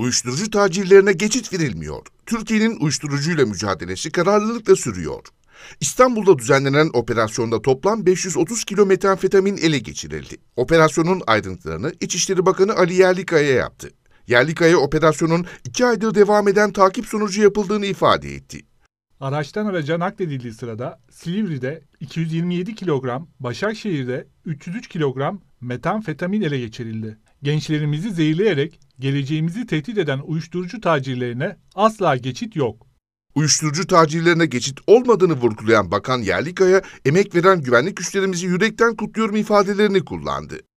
Uyuşturucu tacirlerine geçit verilmiyor. Türkiye'nin uyuşturucuyla mücadelesi kararlılıkla sürüyor. İstanbul'da düzenlenen operasyonda toplam 530 kilo metamfetamin ele geçirildi. Operasyonun ayrıntılarını İçişleri Bakanı Ali Yerlikaya yaptı. Yerlikaya operasyonun 2 aydır devam eden takip sonucu yapıldığını ifade etti. Araçtan araca nakledildiği sırada Silivri'de 227 kilogram, Başakşehir'de 303 kilogram metamfetamin ele geçirildi. Gençlerimizi zehirleyerek geleceğimizi tehdit eden uyuşturucu tacirlerine asla geçit yok. Uyuşturucu tacirlerine geçit olmadığını vurgulayan Bakan Yerlikaya, emek veren güvenlik güçlerimizi yürekten kutluyorum ifadelerini kullandı.